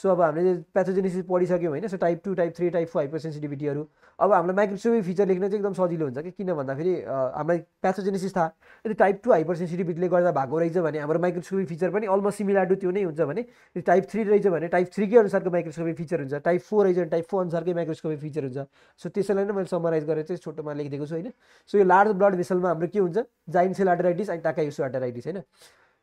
सो अब हामीले प्याथोजेनिसिस पढिसक्यौँ होइन so type two type three type four हाइपर सेन्सिटिभिटीहरू अब हामीलाई माइक्रोस्कोपिक फिचर लेख्न चाहिँ एकदम सजिलो हुन्छ कि किन भन्दाखेरि हामीलाई प्याथोजेनिसिस थाहा यदि टाइप टू हाइपर सेन्सिटिभिटीले गर्दा भएको रहेछ भने हाम्रो माइक्रोस्कोपिक फिचर पनि अलमोस्ट सिमिलर टु त्यो नै हुन्छ भने टाइप थ्री रहेछ भने टाइप थ्रीकै अनुसारको माइक्रोस्कोपिक फिचर हुन्छ टाइप फोर रहेछ भने टाइप फोर अनुसारकै माइक्रोस्कोपिक फिचर हुन्छ सो त्यसैलाई नै मैले समराइज गरेर चाहिँ छोटोमा लेखिदिएको छु होइन सो यो लार्ज ब्लड भेसलमा हाम्रो के हुन्छ जाइन सेल आर्टराइटिस अनि युसु आर्टराइटिस होइन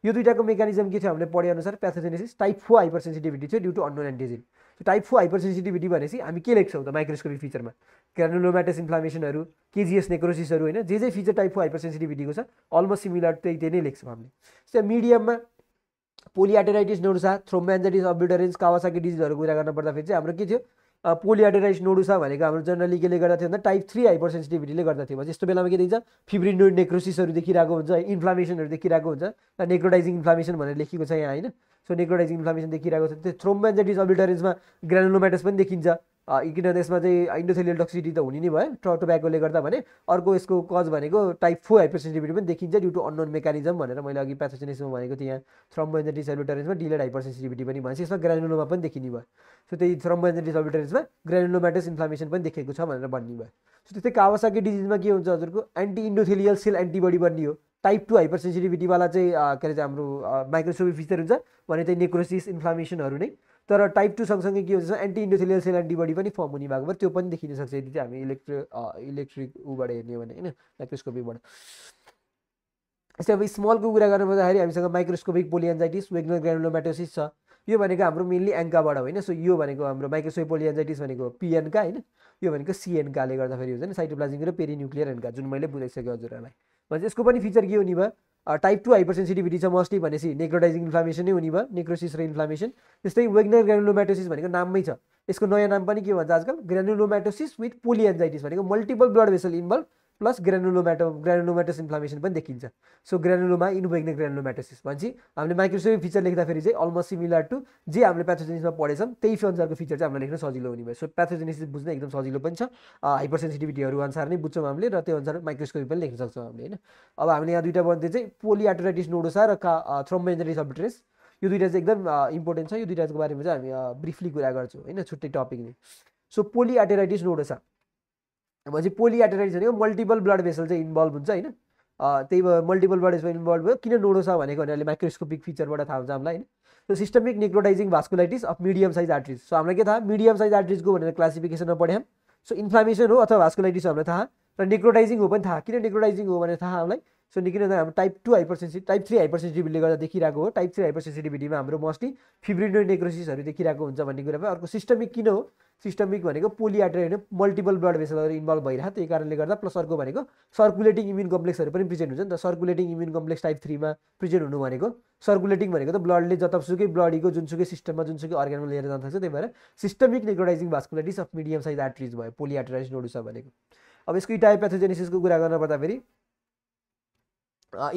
यो दुइटाको मेकानिजम के थियो हामीले अनुसार pathogenesis type four hypersensitivity थियो due to unknown antigen type four hypersensitivity भनेपछि हामी के लेख्छौँ त माइक्रोस्कोपिक फिचरमा क्रानुलोमाटिस इन्फ्लामेसनहरू केजिएस नेक्रोसिसहरू होइन जे जे फिचर टाइप फोर हाइपर सेन्सिटिभिटीको छ अलमोस्ट सिमिलर त्यही त्यही नै लेख्छौँ हामीले जस्तै मिडियममा पोलियाटेराइटिस नोर्सा थ्रोम्बेन्जाइटिस अब्युटरेन्स कावासाकी डिजिजहरूको कुरा गर्नुपर्दाखेरि चाहिँ हाम्रो के थियो पोलियाडेराइज नोडुसा भनेको हाम्रो जनरली केले गर्दा थियो भन्दा टाइप थ्री हाइपर सेन्सिटिभिटीले गर्दा थियो भने यस्तो बेलामा के देखिन्छ फिब्रिनोइड नेक्रोसिसहरू देखिरहेको हुन्छ है इन्फ्लामेसनहरू देखिरहेको हुन्छ नेक्रोटाइजिङ इन्फ्लामेसन भनेर लेखिएको छ यहाँ होइन सो नेक्रोटाइजिङ इन्फ्लामेसन देखिरहेको छ त्यो थ्रोम्बेन्जेटिज अल्टरेन्समा ग्रानुलोमाइटस पनि देखिन्छ किनभने यसमा चाहिँ इन्डोथेलियल टक्सिटी त हुने नै भयो ट टोब्याकोले गर्दा भने अर्को यसको कज भनेको टाइप फोर हाइपरसेन्सिटिभिटी पनि देखिन्छ ड्यु टु अननोन मेकानिजम भनेर मैले अघि प्याथोजेनिसमा भनेको थिएँ यहाँ थ्रम्बोजेन्टिस अल्बिटरेन्समा डिलेड हाइपरसेन्सिटिभिटी पनि भन्छ यसमा ग्रानुलोमा पनि देखिने भयो सो त्यही थ्रम्बोजेन्टिस अल्बिटरेन्समा ग्रानुलोमाटस इन्फ्लामेसन पनि देखेको छ भनेर भन्ने भयो सो त्यस्तै कावासाकी डिजिजमा के हुन्छ हजुरको एन्टी इन्डोथेलियल सेल एन्टिबडी बन्ने हो टाइप टू हाइपर सेन्सिटिभिटीवाला चाहिँ के अरे चाहिँ हाम्रो फिचर हुन्छ भने चाहिँ नेक्रोसिस इन्फ्लामेसनहरू नै तर टाइप टू सँगसँगै के हुन्छ एन्टी इन्डोथेलियल सेल एन्टिबडी पनि फर्म हुने भएको भए त्यो पनि देखिन सक्छ यदि हामी इलेक्ट्रिक इलेक्ट्रिक ऊबाट हेर्ने हो भने होइन माइक्रोस्कोपीबाट यस्तै अब स्मलको कुरा गर्नु पर्दाखेरि हामीसँग माइक्रोस्कोपिक पोलिएन्जाइटिस वेग्नर ग्रानुलोमाटोसिस छ यो भनेको हाम्रो मेन्ली एङ्काबाट होइन सो यो भनेको हाम्रो माइक्रोस्कोप पोलिएन्जाइटिस भनेको पिएनका होइन यो भनेको सिएनकाले गर्दाखेरि हुन्छ नि साइटोप्लाजिङ र पेरिन्युक्लियर एनका जुन मैले बुझाइसकेँ हजुरहरूलाई भन्छ यसको पनि फिचर के हुने भयो टाइप टू हाइपर सेन्सिटिभिटी छ मोस्टली भनेपछि नेक्रोटाइजिङ इन्फ्लामेसन नै हुने भयो नेक्रोसिस र इन्फ्लामेसन त्यस्तै वेग्नर ग्रानुलोमाटोसिस भनेको नाममै छ यसको नयाँ नाम पनि के भन्छ आजकल ग्रानुलोमाटोसिस विथ पोलिएन्जाइटिस भनेको multiple blood vessel involve plus granulomato granulomatous inflammation पनि देखिन्छ सो ग्रानुलोमा इनोभेग्ने ग्रेनुलोमेटोसिस भन्छ हामीले माइक्रोस्कोपिक फिचर लेख्दाखेरि चाहिँ अलमोस्ट सिमिलर टु जे हामीले प्याथोजेनिसमा पढेछौँ त्यही अनुसारको फिचर चाहिँ हामीलाई लेख्न सजिलो हुने भयो सो प्याथोजेनिसिस बुझ्न एकदम सजिलो पनि छ हाइपर सेन्सिटिभिटीहरू अनुसार नै बुझ्छौँ हामीले र त्यो अनुसार माइक्रोस्कोपी पनि लेख्न सक्छौँ हामीले होइन अब हामीले यहाँ दुइटा भन्दै चाहिँ पोलियाटोराइटिस नोडोसा र का थ्रोम्बेन्जरी सब्ट्रेस यो दुइटा चाहिँ एकदम इम्पोर्टेन्ट छ यो दुइटाको बारेमा चाहिँ हामी ब्रिफली कुरा गर्छौँ होइन छुट्टै टपिक नै सो पोलियाटेराइटिस नोडोसा भनेपछि पोलियाटेराइटिस भनेको मल्टिपल ब्लड भेसल चाहिँ इन्भल्भ हुन्छ होइन त्यही भएर मल्टिपल ब्लड भेसल इन्भल्भ भयो किन नोडो छ भनेको भने माइक्रोस्कोपिक फिचरबाट थाहा हुन्छ हामीलाई होइन so systemic necrotizing vasculitis of medium size arteries so हामीलाई के थाहा मिडियम साइज आर्ट्रिजको भनेर क्लासिफिकेसनमा पढ्यौँ सो इन्फ्लामेसन हो अथवा भास्कुलाइटिस हामीलाई थाहा र नेक्रोटाइजिङ हो पनि थाहा किन नेक्रोटाइजिङ हो भनेर थाहा हामीलाई सो निकै नै हाम्रो type two hyper type three हाइपर सेन्सिटिभिटीले गर्दा देखिरहेको हो टाइप थ्री हाइपरसेन्सिटिभिटीमा हाम्रो मोस्टली फिब्रिनो नेक्रोसिसहरू देखिरहेको हुन्छ भन्ने कुरामा अर्को सिस्टमिक किन हो सिस्टमिक भनेको पोलियाट्री होइन मल्टिपल ब्लड भेसलहरू इन्भल्भ भइरहेको त्यही कारणले गर्दा प्लस अर्को भनेको सर्कुलेटिङ इम्युन कम्प्लेक्सहरू पनि प्रेजेन्ट हुन्छ नि त सर्कुलेटिङ इम्युन कम्प्लेक्स टाइप थ्रीमा प्रिजेन्ट हुनु भनेको सर्कुलेटिङ भनेको त ब्लडले जतासुकै ब्लडीको जुनसुकै सिस्टममा जुनसुकै अर्ग्यानमा लिएर जान सक्छ त्यही भएर systemic necrotizing vasculitis of medium size arteries भयो पोलियाट्राइज नोडुसा भनेको अब यसको इटाइप्याथोजेनेसिसको कुरा गर्न पर्दाखेरि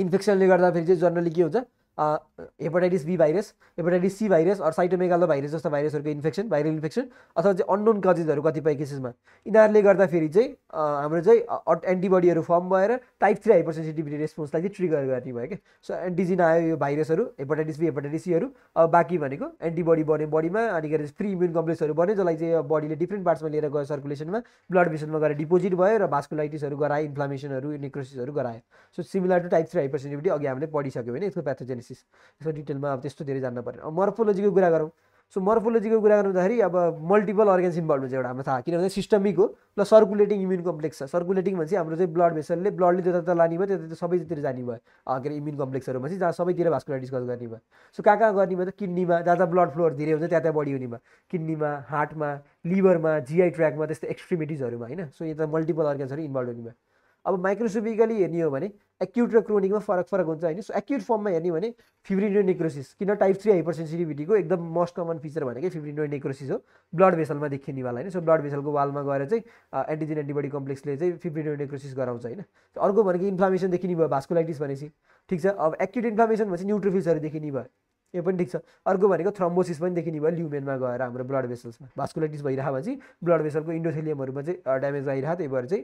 इन्फेक्सनले गर्दाखेरि चाहिँ जनरली के हुन्छ hepatitis B virus hepatitis C virus अरू साइटोमेगालो भाइरस जस्तो भाइरसहरूको इन्फेक्सन भाइरल इन्फेक्सन अथवा चाहिँ अननोन कजेसहरू कतिपय केसेसमा यिनीहरूले गर्दाखेरि चाहिँ हाम्रो चाहिँ एन्टिबडीहरू फर्म भएर टाइप थ्री हाइपरसेन्सिटिभिटी रेस्पोन्सलाई चाहिँ ट्रिगर गर्ने भयो क्या सो एन्टिजिन आयो यो भाइरसहरू हेपाटाइटिस बी हेपाटाइटिस सीहरू अब बाँकी भनेको एन्टिबडी बन्यो बडीमा अनि के अरे फ्री इम्युन कम्प्लेक्सहरू बन्यो जसलाई चाहिँ बडीले डिफ्रेन्ट पार्ट्समा लिएर गयो सर्कुलेसनमा ब्लड भेसनमा गएर डिपोजिट भयो र भास्कुलाइटिसहरू गरायो इन्फ्लामेसनहरू नेक्रोसिसहरू गरायो so similar to type three hypersensitivity अघि हामीले पढिसक्यो भने यसको प्याथोजेनिस एनालिसिस यसको डिटेलमा अब त्यस्तो धेरै जान्न परेन मर्फोलोजीको कुरा गरौँ सो मर्फोलोजीको कुरा गर्दाखेरि अब मल्टिपल अर्ग्यान्स इन्भल्भ हुन्छ एउटा हाम्रो थाहा किनभने सिस्टमिक हो र सर्कुलेटिङ इम्युन कम्प्लेक्स छ सर्कुलेटिङ भन्छ हाम्रो चाहिँ ब्लड भेसलले ब्लडले जता लाने भयो त्यता सबैतिर जाने भयो के अरे इम्युन कम्प्लेक्सहरूमा चाहिँ जहाँ सबैतिर डिस्कस गर्ने भयो सो कहाँ कहाँ गर्ने भयो त किडनीमा जहाँ जहाँ ब्लड फ्लोहरू धेरै हुन्छ त्यहाँ त्यहाँ बढी हुनेमा किडनीमा हार्टमा लिभरमा जिआई ट्र्याकमा त्यस्तो एक्सट्रिमिटिजहरूमा होइन सो यता मल्टिपल अर्ग्यान्सहरू इन्भल्भ हुने भयो अब माइक्रोसोपिकली हेर्ने हो भने एक्युट र क्रोनिकमा फरक फरक हुन्छ होइन सो एक्युट फर्ममा हेर्ने भने फिब्रिनो नेक्रोसिस किन टाइप थ्री हाइपर सेन्सिटिभिटीको एकदम मोस्ट कमन फिचर भनेको फिब्रिनो नेक्रोसिस हो ब्लड भेसलमा देखिने वाला होइन सो ब्लड भेसलको वालमा गएर चाहिँ एन्टिजेन एन्टिबडी कम्प्लेक्सले चाहिँ फिब्रिनो नेक्रोसिस गराउँछ होइन अर्को भनेको इन्फ्लामेसन देखिने भयो भास्कुलाइटिस भनेपछि ठिक छ अब एक्युट इन्फ्लामेसन भनेपछि न्युट्रोफिल्सहरू देखिने भयो यो पनि ठिक छ अर्को भनेको थ्रम्बोसिस पनि देखिने भयो ल्युमेनमा गएर हाम्रो ब्लड भेसल्समा भास्कुलाइटिस भइरहेको भए चाहिँ ब्लड भेसलको इन्डोथेलियमहरूमा चाहिँ ड्यामेज आइरहेको त्यही भएर चाहिँ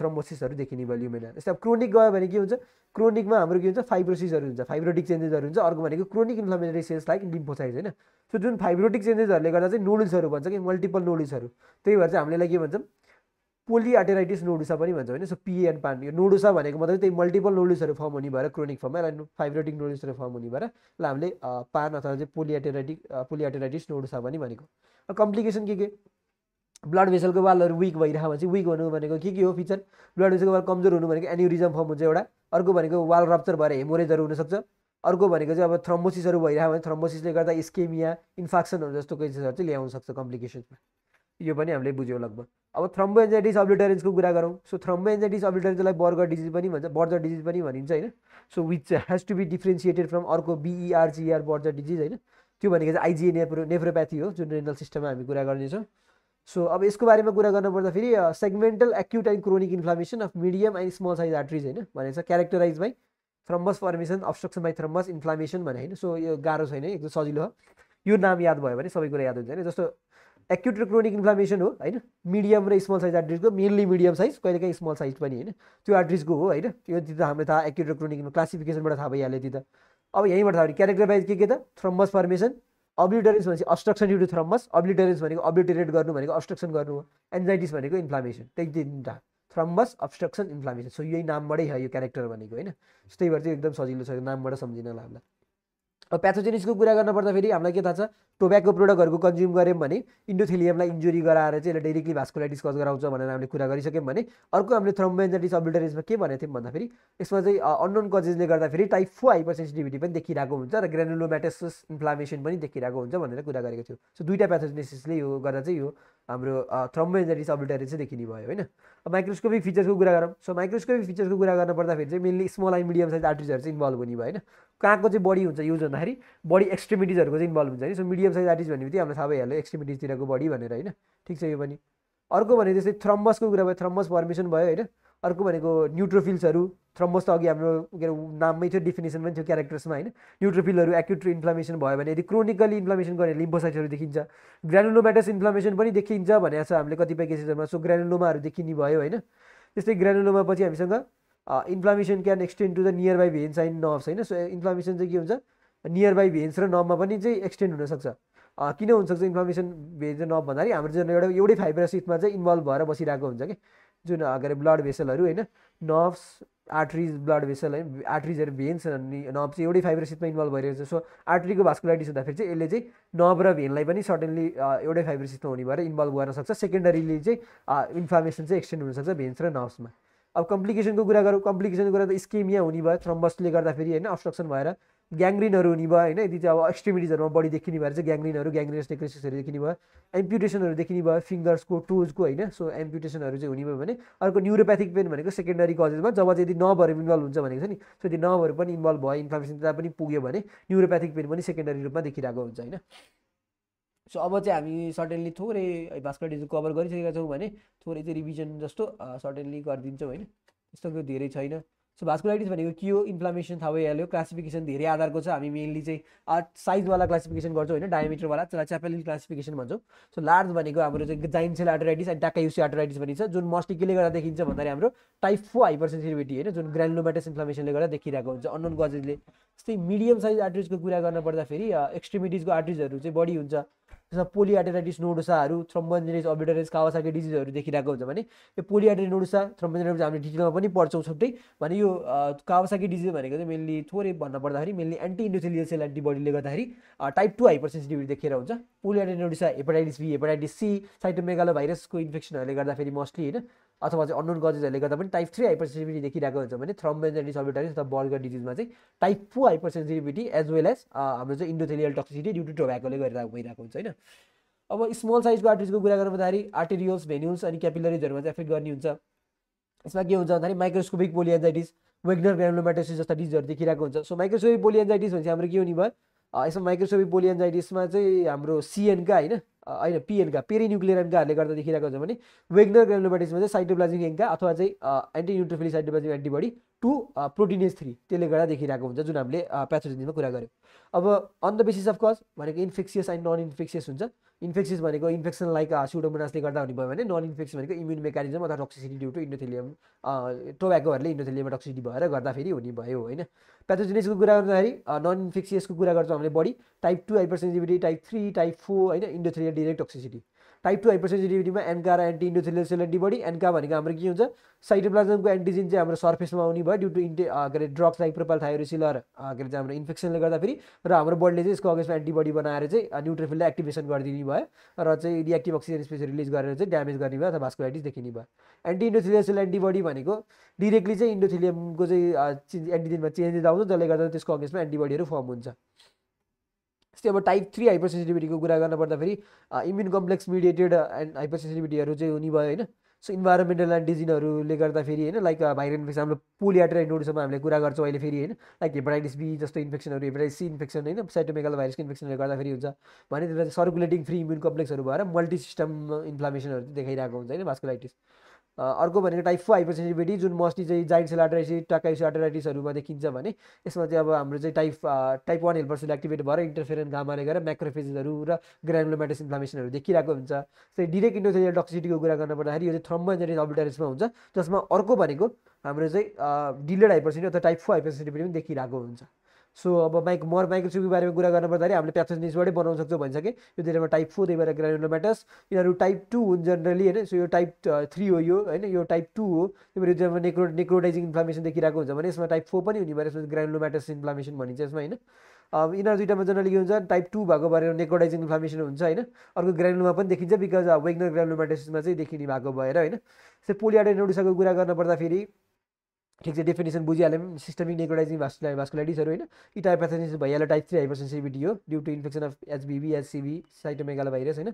थ्रम्बोसिसहरू देखिने भयो ल्युमेनमा जस्तै अब क्रोनिक गयो भने के हुन्छ क्रोनिकमा हाम्रो के हुन्छ फाइब्रोसिसहरू हुन्छ फाइब्रोटिक चेन्जेसहरू हुन्छ अर्को भनेको chronic inflammatory cells like lymphocyte होइन सो जुन फाइब्रोटिक चेन्जेसहरूले गर्दा चाहिँ नोडल्सहरू भन्छ कि मल्टिपल नोडल्सहरू त्यही भएर चाहिँ हामीलाई के भन्छौँ पोलिआटेराइटिस नोडुसा पनि भन्छ होइन सो पिएन पान यो नोडुसा भनेको मतलब त्यही मल्टिपल नोडुसहरू फर्म हुने भएर क्रोनिक फर्ममा यसलाई फाइब्रोटिक नोडुसहरू फर्म हुने भएर यसलाई हामीले पान अथवा चाहिँ पोलिआटेराइटिक पोलिआटेराइटिस नोडुसा पनि भनेको कम्प्लिकेसन के के ब्लड भेसलको वालहरू विक भइरहेको चाहिँ विक हुनु भनेको के के हो फिचर ब्लड भेसलको वाल कमजोर हुनु भनेको एन्युरिजम फर्म हुन्छ एउटा अर्को भनेको वाल रप्चर भएर हेमोरेजहरू हुनसक्छ अर्को भनेको चाहिँ अब थ्रम्बोसिसहरू भइरहेको भने थ्रम्बोसिसले गर्दा स्केमिया इन्फेक्सनहरू जस्तो केसेसहरू चाहिँ ल्याउन सक्छ कम्प्लिकेसनमा यो पनि हामीले बुझ्यौँ लगभग अब एन्जाइटिस अब्लिटरेन्सको कुरा गरौँ सो एन्जाइटिस अब्लिटरेन्सलाई बर्गर डिजिज पनि भन्छ बर्जर डिजिज पनि भनिन्छ होइन so which has to be differentiated from अर्को बिइआरजिआर बर्जर डिजिज होइन त्यो भनेको चाहिँ आइजिए नेप्रो नेफ्रोप्याथी हो जुन रेनल सिस्टममा हामी कुरा गर्नेछौँ सो अब यसको बारेमा कुरा गर्नुपर्दा फेरि segmental acute and chronic inflammation of medium and small size arteries होइन भनेको छ characterize by thrombus formation obstruction by thrombus inflammation भने होइन सो यो गाह्रो छैन एकदम सजिलो हो यो नाम याद भयो भने सबै कुरा याद हुन्छ होइन जस्तो एक्युट र क्रोनिक इन्फ्लामेसन हो होइन मिडियम र स्मल साइज आर्ट्रिसको मेनली मिडियम साइज कहिलेकाहीँ स्मल साइज पनि होइन त्यो आर्ट्रिसको हो होइन त्यो त हामीले थाहा एक्युट र क्रोनिक क्लासिफिकेसनबाट थाहा भइहाल्यो त्यो त अब यहीँबाट थाहा क्यारेक्टरवाइज के के त थ्रम्बस फर्मेसन अब्लिटरेन्स भनेपछि obstruction due to thrombus obliterans भनेको अब्लिटरेट गर्नु भनेको अस्ट्रक्सन गर्नु हो एन्जाइटिस भनेको इन्फ्लामेसन त्यही तिनवटा थ्रम्बस अब्स्ट्रक्सन इन्फ्लामेसन सो यही नामबाटै छ यो क्यारेक्टर भनेको होइन त्यही भएर चाहिँ एकदम सजिलो छ नामबाट सम्झिन हामीलाई प्याथोजेनिसको कुरा फेरि हामीलाई के थाहा छ टोब्याको प्रोडक्टहरूको कन्ज्युम गऱ्यौँ भने इन्डोथेलियमलाई इन्जुरी गराएर चाहिँ यसलाई डाइरेक्टली भास्कुलाइटिस कज गराउँछ भनेर हामीले कुरा गरिसक्यौँ भने अर्को हामीले थ्रोम्बेन्जाइटिस अबिल्टरिसमा के भनेको थियौँ भन्दाखेरि यसमा चाहिँ अननोन कजेसले गर्दाखेरि टाइप फोर हाइपर सेन्सिटिभिटी पनि देखिरहेको हुन्छ र ग्रेनुलोम्याटेसस इन्फ्लामेसन पनि देखिरहेको हुन्छ भनेर कुरा गरेको थियो सो दुईवटा प्याथोजेनेसिसले यो गर्दा चाहिँ यो हाम्रो थ्रोम्बेन्जाइटिस अबिल्टरिस चाहिँ देखिने भयो होइन माइक्रोस्कोपिक फिचर्सको कुरा गरौँ सो माइक्रोस्कोपिक फिचर्सको कुरा गर्नुपर्दाखेरि चाहिँ mainly small and medium size आर्टिजहरू चाहिँ इन्भल्भ हुने भयो होइन कहाँको चाहिँ बडी हुन्छ युज हुँदाखेरि बडी एक्सट्रिमिटिजहरूको चाहिँ इन्भल्भ हुन्छ नि सो मिडियम साइज आर्टिस्ट भन्ने बित्तिकै हामीलाई थाहा भइहाल्यो एक्सट्रिमिटिजतिरको बडी भनेर होइन ठिक छ यो पनि अर्को भने जस्तै थ्रम्बसको कुरा भयो थ्रम्बस फर्मेसन भयो होइन अर्को भनेको न्युट्रोफिल्सहरू थ्रम्बस त अघि हाम्रो के अरे नाममै थियो डिफिनेसन पनि थियो क्यारेक्टर्समा होइन न्युट्रोफिलहरू एक्युट इन्फ्लामेसन भयो भने यदि क्रोनिकली इन्फ्लामेसन गर्ने लिम्बोसाइट्सहरू देखिन्छ ग्रानुलोमाटस इन्फ्लामेसन पनि देखिन्छ भनेको छ हामीले कतिपय केसेसहरूमा सो ग्रानुलोमाहरू देखिने भयो होइन त्यस्तै ग्रानुलोमा पछि हामीसँग inflammation can extend to the nearby veins and nerves होइन सो इन्फ्लामेसन चाहिँ के हुन्छ नियर बाई भेन्स र नर्भमा पनि चाहिँ एक्सटेन्ड हुनसक्छ uh, किन हुनसक्छ इन्फ्लामेसन भेन्स र नर्भ भन्दाखेरि हाम्रो जुन एउटा एउटै सिटमा चाहिँ इन्भल्भ भएर बसिरहेको हुन्छ कि जुन uh, के अरे ब्लड भेसलहरू होइन नर्भ्स आर्ट्रिज ब्लड भेसल होइन आर्ट्रिजहरू भेन्स अनि नर्भ चाहिँ एउटै फाइब्रोसिसमा इन्भल्भ भइरहेको छ सो आर्ट्रीको भास्कुलाइटिस हुँदाखेरि चाहिँ यसले चाहिँ नर्भ र भेनलाई पनि सडनली uh, एउटै फाइब्रोसिसमा हुने भएर इन्भल्भ गर्न सक्छ सेकेन्डरीले चाहिँ इन्फ्लामेसन चाहिँ एक्सटेन्ड हुनसक्छ भेन्स र नर्भ्समा अब कम्प्लिकेसनको कुरा गरौँ कम्प्लिकेसनको कुरा त स्केमिया हुने भयो थ्रम्बसले गर्दाखेरि होइन अब्सट्रक्सन भएर ग्याङ्ग्रिनहरू हुने भयो होइन यदि चाहिँ अब एक्सट्रिमिटिजहरूमा बढी देखिने भएर चाहिँ ग्याङ्ग्रिनहरू ग्याङ्ग्रिनस नेक्रेसिसहरू देखिने भयो एम्प्युटेसनहरू देखिने भयो फिङ्गर्सको टोजको होइन सो एम्प्युटेसनहरू चाहिँ हुने भयो भने अर्को न्युरोप्याथिक पेन भनेको सेकेन्डरी कजेसमा जब यदि नभहरू इन्भल्भ हुन्छ भनेको छ नि सो यदि नभहरू पनि इन्भल्भ भयो इन्फ्लामेसन त्यता पनि पुग्यो भने न्युरोप्याथिक पेन पनि सेकेन्डरी रूपमा देखिरहेको हुन्छ होइन सो अब चाहिँ हामी सर्टेनली थोरै भास्कर कभर गरिसकेका छौँ भने थोरै चाहिँ रिभिजन जस्तो सर्टेनली गरिदिन्छौँ होइन त्यस्तो धेरै छैन सो भास्कुलाइटिस भनेको के हो इन्फ्लामेसन थाहा भइहाल्यो क्लासिफिकेसन धेरै आधारको छ हामी मेनली चाहिँ आर्ट साइजवाला क्लासिफिकेसन गर्छौँ होइन डायमिटरवाला त्यसलाई च्यापेलिन क्लासिफिकेसन भन्छौँ सो लार्ज भनेको हाम्रो चाहिँ जाइन्सेल अनि एन्ड टाकायुसी आर्टराइटिस भनिन्छ जुन मस्टली केले गर्दा देखिन्छ भन्दाखेरि हाम्रो टाइप फोर हाइपर सेन्सिटिभिटी होइन जुन ग्रान्डोमाइटिस इन्फ्लामेसनले गर्दा देखिरहेको हुन्छ अननोन गजेजले जस्तै मिडियम साइज आर्टिजको कुरा गर्न पर्दाखेरि एक्सट्रिमिटिजको आर्ट्रिजहरू चाहिँ बढी हुन्छ त्यसमा पोलिआटेराइटिस नोडुसाहरू थ्रम्बोजेनिस अबिडरेज कावासाकी डिजिजहरू देखिरहेको हुन्छ भने यो पोलिआटेरी नोडुसा थ्रम्बोजेनिस हामीले डिटेलमा पनि पढ्छौँ छुट्टै भने यो कावासाकी डिजिज भनेको चाहिँ मेनली थोरै भन्नुपर्दाखेरि मेनली एन्टी इन्डोथेलियल सेल एन्टिबडीले गर्दाखेरि टाइप टू हाइपर सेन्सिटिभिटी देखेर हुन्छ polyarteritis nodosa hepatitis B hepatitis C साइटोमेगालो भाइरसको इन्फेक्सनहरूले गर्दाखेरि मोस्टली होइन अथवा चाहिँ अननोन कजेसहरूले गर्दा पनि टाइप थ्री हाइपर सेन्सिटिभिटी देखिरहेको हुन्छ भने थ्रम्बेन्स एन्ड डिसबिलिटिज अथवा बर्गर डिजिजमा चाहिँ type four hypersensitivity as well as हाम्रो चाहिँ इन्डोथेलियल टक्सिसिटी ड्यु टु टोभ्याकोले गरिरहेको भइरहेको हुन्छ होइन अब स्मल साइजको आर्टिजको कुरा गर्नु भन्दाखेरि आर्टेरियोस भेन्युल्स अनि क्यापिलरिजहरूमा चाहिँ एफेक्ट गर्ने हुन्छ यसमा के हुन्छ भन्दाखेरि माइक्रोस्कोपिक पोलिएन्जाइटिस वेग्नर ग्रानुलोमाइटोसिस जस्ता डिजहरू देखिरहेको हुन्छ सो माइक्रोस्कोपिक पोलिएन्जाइटिस भने चाहिँ हाम्रो के हुने भयो यसमा माइक्रोस्कोपिक पोलिएन्जाइटिसमा चाहिँ हाम्रो सिएनका होइन होइन पिएनका पेरिन्युक्लियरएनकाहरूले गर्दा देखिरहेको छ भने वेग्नर ग्रेनुलोबाइटिसमा चाहिँ साइटोप्लाजिङ एङ्का अथवा चाहिँ anti neutrophil cytoplasmic antibody to proteinase three त्यसले गर्दा देखिरहेको हुन्छ जुन हामीले प्याथोजेनिजमा कुरा गऱ्यौँ अब on the basis of cause भनेको इन्फेक्सियस एन्ड नन इन्फेक्सियस हुन्छ इन्फेक्सियस भनेको इन्फेक्सन लाइक सिडोमोनासले गर्दा हुने भयो भने नन इन्फेक्सन भनेको इम्युन मेकानिजम अथवा टक्सिसिटी ड्यु टु इन्डोथेलियम टोब्याकोहरूले इन्डोथेलियम टक्सिसिटी भएर गर्दाखेरि हुने भयो होइन प्याथोजेनिसको कुरा गर्दाखेरि नन इन्फेक्सियसको कुरा गर्छौँ हामीले बढी type two hyper type three type four होइन endothelium direct toxicity type two हाइपरसेन्सिटिभिटीमा एन्का र एन्टी इन्डोथेलियल एन्टिबडी एन्का भनेको हाम्रो के हुन्छ साइटोप्लाज्मको एन्टिजिन चाहिँ हाम्रो सर्फेसमा आउने भयो ड्यु टु इन्टे के अरे ड्रग्स लाइक प्रोपाल थाइरोसिलर के अरे चाहिँ हाम्रो इन्फेक्सनले गर्दा फेरि र हाम्रो बडीले चाहिँ यसको अगेन्स्टमा एन्टिबडी बनाएर चाहिँ न्युट्रोफिललाई एक्टिभेसन गरिदिने भयो र चाहिँ रिएक्टिव अक्सिजन स्पेस रिलिज गरेर चाहिँ ड्यामेज गर्ने भयो अथवा भास्कुलाइटिस देखिने भयो एन्टी इन्डोथेलियल एन्टिबडी भनेको डिरेक्टली चाहिँ इन्डोथेलियमको चाहिँ एन्टिजिनमा चेन्जेस आउँछ जसले गर्दा त्यसको अगेन्स्टमा एन्टिबडीहरू फर्म हुन्छ जस्तै अब टाइप थ्री हाइपर सेन्सिटिभिटीको कुरा गर्न पर्दाखेरि इम्युन कम्प्लेक्स मिडिएटेड एन्ड हाइपर सेन्सिटिभिटीहरू चाहिँ हुने भयो होइन सो इन्भाइरोमेन्टल एन्ड डिजिनहरूले गर्दाखेरि होइन लाइक भाइरल इन्फेक्सन हाम्रो पोलियाटर एन्डोडसम्म हामीले कुरा गर्छौँ अहिले फेरि होइन लाइक हेपाटाइटिस बी जस्तो इन्फेक्सनहरू हेपाटाइटिस सी इन्फेक्सन होइन साइटोमेकल भाइरसको इन्फेक्सनले गर्दाखेरि हुन्छ भने त्यसलाई सर्कुलेटिङ फ्री इम्युन कम्प्लेक्सहरू भएर मल्टिसिस्टम इन्फ्लामेसनहरू चाहिँ देखाइरहेको हुन्छ होइन भास्कुलाइटिस अर्को भनेको टाइप फोर हाइपरसेन्सिटिभिटी जुन मोस्टली चाहिँ जाइन्ट सेल आर्टराइटिस टाकाइस देखिन्छ भने यसमा चाहिँ अब हाम्रो चाहिँ type type one helper cell activate भएर इन्टरफेरेन घामाले गरेर माइक्रोफेजेसहरू र ग्रानुलोमाइटिस इन्फ्लामेसनहरू देखिरहेको हुन्छ त्यही डिरेक्ट इन्डोथेरियल टक्सिटीको कुरा गर्न पर्दाखेरि यो चाहिँ थ्रम्बोजेनिक अल्बिटारिसमा हुन्छ जसमा अर्को भनेको हाम्रो चाहिँ डिलेड हाइपरसेन्सिटिभ अथवा टाइप फोर हाइपरसेन्सिटिभिटी पनि देखिरहेको हुन्छ सो अब माइक मर माइक्रोचिपको बारेमा कुरा गर्नुपर्दाखेरि हामीले प्याथोजेन्सबाटै बनाउन सक्छौँ भन्छ कि यो दुईवटामा टाइप फोर भएर ग्रान्युलर म्याटर्स यिनीहरू टाइप टू हुन् जनरली होइन सो यो टाइप थ्री हो यो होइन यो टाइप टू हो त्यही भएर दुईवटामा नेक्रो नेक्रोटाइजिङ इन्फ्लामेसन देखिरहेको हुन्छ भने यसमा टाइप फोर पनि हुने भएर यसमा ग्रान्युलर म्याटर्स इन्फ्लामेसन भनिन्छ यसमा होइन अब यिनीहरू दुइटामा जनरली के हुन्छ टाइप टू भएको भएर नेक्रोटाइजिङ इन्फ्लामेसन हुन्छ होइन अर्को ग्रान्युलोमा पनि देखिन्छ बिकज वेग्नर ग्रानुलोमाटाइसिसमा चाहिँ देखिने भएको भएर होइन त्यस्तै पोलियाडो कुरा गर्नुपर्दाखेरि ठिक छ डेफिनेसन बुझिहाल्यौँ सिस्टमिक नेकोडाइजिङ भास्कुला भास्कुलाइटिसहरू होइन यी भइहाल्यो टाइप थ्री हाइपरसेन्सिटिभिटी हो due to infection of HBV HCV cytomegalovirus होइन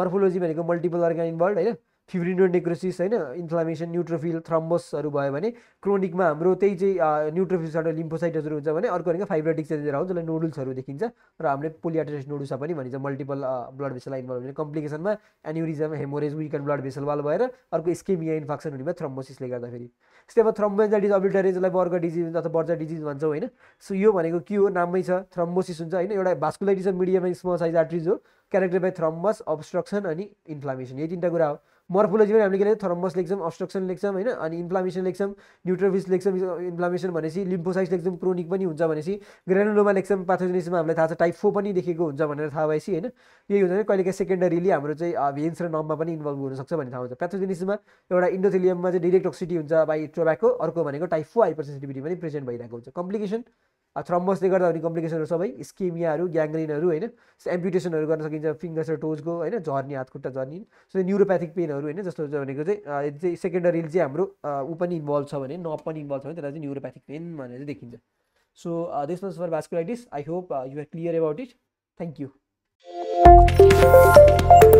मर्फोलोजी भनेको मल्टिपल अर्गान इन्भल्भ होइन फिब्रिनो नेक्रोसिस होइन इन्फ्लामेसन न्युट्रोफिल थ्रम्बसहरू भयो भने क्रोनिकमा हाम्रो त्यही चाहिँ न्युट्रोफिल्सबाट लिम्फोसाइटसहरू हुन्छ भने अर्को भनेको फाइब्रोटिक चाहिँ आउँछ जसलाई नुडल्सहरू देखिन्छ र हामीले पोलियाटेस नुडुसा पनि भनिन्छ मल्टिपल ब्लड भेसललाई इन्भल्भ हुने कम्प्लिकेसनमा aneurysm haemorrhage weaken blood vessel wall भएर अर्को स्केमिया इन्फेक्सन हुनेमा थ्रम्बोसिसले गर्दाखेरि जस्तै अब थ्रम्बेन्जा डिज अबिल्टरेजलाई बर्ग डिजिज अथवा बर्जा डिजिज भन्छौँ होइन सो यो भनेको के हो नामै छ थ्रम्बोसिस हुन्छ होइन एउटा vasculitis medium small size arteries हो क्यारेक्टर बाई थ्रम्बस अब्सट्रक्सन अनि इन्फ्लामेसन यही तिनवटा कुरा हो मर्फोलोजीमा हामीले के लेख्छ थर्मस लेख्छौँ अस्ट्रक्सन लेख्छौँ होइन अनि इन्फ्लामेसन लेख्छौँ न्युट्रोफिस लेख्छौँ इन्फ्लामेसन भनेपछि लिम्फोसाइस लेख्छौँ क्रोनिक पनि हुन्छ भनेपछि ग्रेनुलोमा लेख्छौँ पाथोजेनिसमा हामीलाई थाहा छ टाइप फोर पनि देखेको हुन्छ भनेर थाहा भएपछि होइन यही हुन्छ भने कहिलेकाहीँ सेकेन्डरीली हाम्रो चाहिँ भेन्स र नममा पनि इन्भल्भ हुनसक्छ भन्ने थाहा हुन्छ प्याथोजेनिसमा एउटा इन्डोथेलियममा चाहिँ डिरेक्ट अक्सिटी हुन्छ बाई टोब्याको अर्को भनेको टाइप फोर हाइपर पनि प्रेजेन्ट भइरहेको हुन्छ कम्प्लिकेसन थ्रम्बसले गर्दा हुने कम्प्लिकेसनहरू सबै स्किमियाहरू ग्याङ्ग्रिनहरू होइन सो एम्प्युटेसनहरू गर्न सकिन्छ फिङ्गर्स र टोजको होइन झर्ने हात खुट्टा झर्ने सो न्युरोप्याथिक पेनहरू होइन जस्तो भनेको चाहिँ चाहिँ सेकेन्डरी चाहिँ हाम्रो ऊ पनि इन्भल्भ छ भने न पनि इन्भल्भ छ भने त्यसलाई चाहिँ न्युरोप्याथिक पेन भनेर चाहिँ देखिन्छ so this much for vasculitis I hope you are clear about it thank you